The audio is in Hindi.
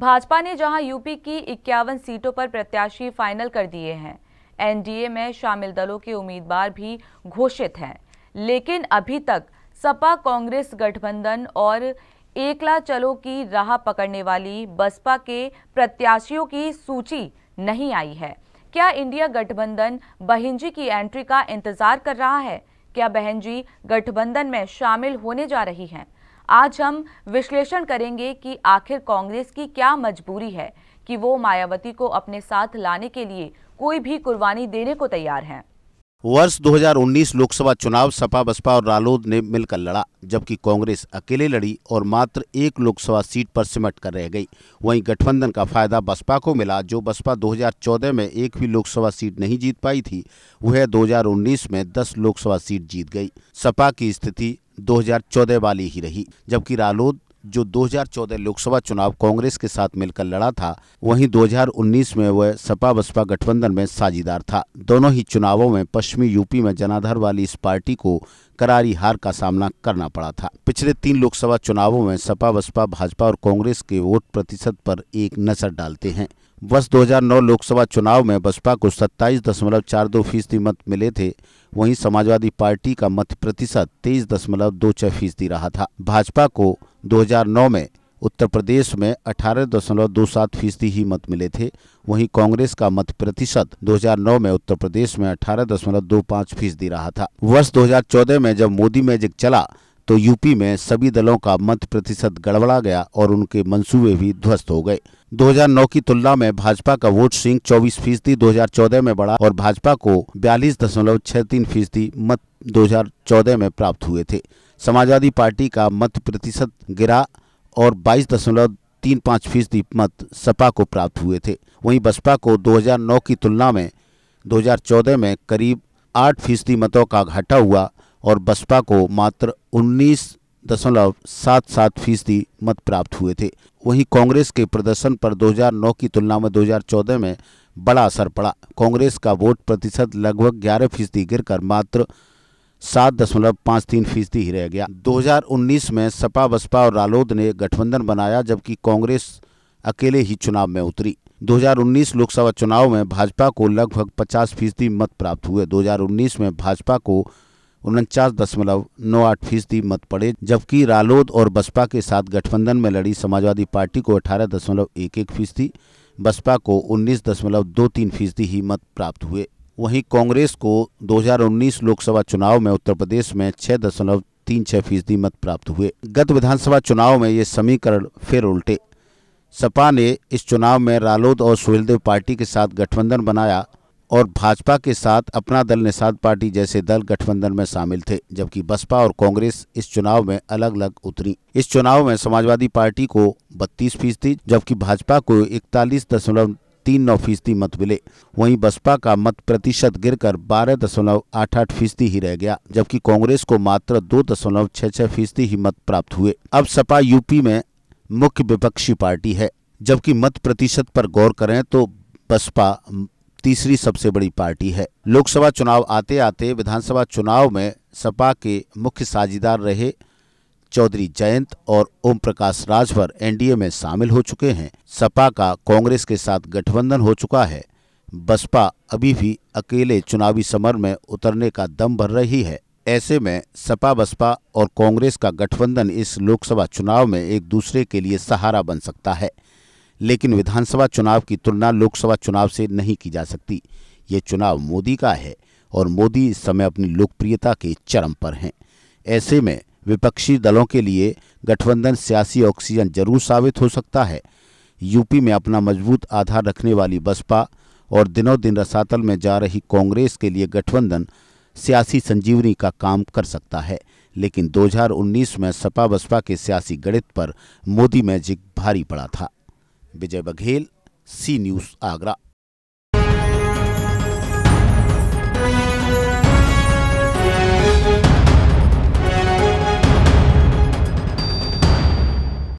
भाजपा ने जहां यूपी की इक्यावन सीटों पर प्रत्याशी फाइनल कर दिए हैं एनडीए में शामिल दलों के उम्मीदवार भी घोषित हैं लेकिन अभी तक सपा कांग्रेस गठबंधन और एकला चलो की राह पकड़ने वाली बसपा के प्रत्याशियों की सूची नहीं आई है क्या इंडिया गठबंधन बहिंजी की एंट्री का इंतजार कर रहा है क्या बहन जी गठबंधन में शामिल होने जा रही हैं आज हम विश्लेषण करेंगे कि आखिर कांग्रेस की क्या मजबूरी है कि वो मायावती को अपने साथ लाने के लिए कोई भी कुर्बानी देने को तैयार है वर्ष 2019 लोकसभा चुनाव सपा बसपा और रालोद ने मिलकर लड़ा जबकि कांग्रेस अकेले लड़ी और मात्र एक लोकसभा सीट पर सिमट कर रह गई वहीं गठबंधन का फायदा बसपा को मिला जो बसपा 2014 में एक भी लोकसभा सीट नहीं जीत पाई थी वह 2019 में 10 लोकसभा सीट जीत गई सपा की स्थिति 2014 वाली ही रही जबकि रालोद जो 2014 लोकसभा चुनाव कांग्रेस के साथ मिलकर लड़ा था वहीं 2019 में वह सपा बसपा गठबंधन में साझीदार था दोनों ही चुनावों में पश्चिमी यूपी में जनाधार वाली इस पार्टी को करारी हार का सामना करना पड़ा था पिछले तीन लोकसभा चुनावों में सपा बसपा भाजपा और कांग्रेस के वोट प्रतिशत पर एक नजर डालते हैं वर्ष 2009 लोकसभा चुनाव में बसपा को सत्ताईस दशमलव चार दो फीसदी मत मिले थे वहीं समाजवादी पार्टी का मत प्रतिशत तेईस दशमलव दो छह फीसदी रहा था भाजपा को 2009 में उत्तर प्रदेश में अठारह दशमलव दो सात फीसदी ही मत मिले थे वहीं कांग्रेस का मत प्रतिशत 2009 में उत्तर प्रदेश में अठारह दशमलव दो पाँच फीसदी रहा था वर्ष 2014 में जब मोदी मैजिक चला तो यूपी में सभी दलों का मत प्रतिशत गड़बड़ा गया और उनके मंसूबे भी ध्वस्त हो गए 2009 की तुलना में भाजपा का वोट सिंह 24 फीसदी दो में बढ़ा और भाजपा को बयालीस दशमलव छह तीन फीसदी मत 2014 में प्राप्त हुए थे समाजवादी पार्टी का मत प्रतिशत गिरा और बाईस दशमलव तीन पाँच फीसदी मत सपा को प्राप्त हुए थे वहीं बसपा को 2009 की तुलना में 2014 में करीब आठ फीसदी मतों का घाटा हुआ और बसपा को मात्र उन्नीस दशमलव सात सात फीसदी मत प्राप्त हुए थे वहीं कांग्रेस के प्रदर्शन पर 2009 की तुलना में 2014 में बड़ा असर पड़ा कांग्रेस का वोट प्रतिशत लगभग ग्यारह फीसदी गिर मात्र सात दशमलव पाँच तीन फीसदी ही रह गया 2019 में सपा बसपा और रालोद ने गठबंधन बनाया जबकि कांग्रेस अकेले ही चुनाव में उतरी 2019 लोकसभा चुनाव में भाजपा को लगभग 50 फीसदी मत प्राप्त हुए 2019 में भाजपा को उनचास दशमलव नौ आठ फीसदी मत पड़े जबकि रालोद और बसपा के साथ गठबंधन में लड़ी समाजवादी पार्टी को अठारह दशमलव एक एक फीसदी बसपा को उन्नीस दशमलव दो तीन फीसदी ही मत प्राप्त हुए वहीं कांग्रेस को 2019 लोकसभा चुनाव में उत्तर प्रदेश में छह दशमलव तीन छह फीसदी मत प्राप्त हुए गत विधानसभा चुनाव में ये समीकरण फिर उल्टे सपा ने इस चुनाव में रालोद और सुहेलदेव पार्टी के साथ गठबंधन बनाया और भाजपा के साथ अपना दल निषाद पार्टी जैसे दल गठबंधन में शामिल थे जबकि बसपा और कांग्रेस इस चुनाव में अलग अलग उतरी इस चुनाव में समाजवादी पार्टी को बत्तीस फीसदी जबकि भाजपा को इकतालीस दशमलव तीन नौ फीसदी मत मिले वहीं बसपा का मत प्रतिशत गिरकर बारह दशमलव आठ आठ फीसदी ही रह गया जबकि कांग्रेस को मात्र दो दशमलव छह छह फीसदी ही मत प्राप्त हुए अब सपा यूपी में मुख्य विपक्षी पार्टी है जबकि मत प्रतिशत पर गौर करें तो बसपा तीसरी सबसे बड़ी पार्टी है लोकसभा चुनाव आते आते विधानसभा चुनाव में सपा के मुख्य साझेदार रहे चौधरी जयंत और ओम प्रकाश राजभर एनडीए में शामिल हो चुके हैं सपा का कांग्रेस के साथ गठबंधन हो चुका है बसपा अभी भी अकेले चुनावी समर में उतरने का दम भर रही है ऐसे में सपा बसपा और कांग्रेस का गठबंधन इस लोकसभा चुनाव में एक दूसरे के लिए सहारा बन सकता है लेकिन विधानसभा चुनाव की तुलना लोकसभा चुनाव से नहीं की जा सकती ये चुनाव मोदी का है और मोदी इस समय अपनी लोकप्रियता के चरम पर हैं ऐसे में विपक्षी दलों के लिए गठबंधन सियासी ऑक्सीजन जरूर साबित हो सकता है यूपी में अपना मजबूत आधार रखने वाली बसपा और दिनों दिन रसातल में जा रही कांग्रेस के लिए गठबंधन सियासी संजीवनी का काम कर सकता है लेकिन 2019 में सपा बसपा के सियासी गणित पर मोदी मैजिक भारी पड़ा था विजय बघेल सी न्यूज़ आगरा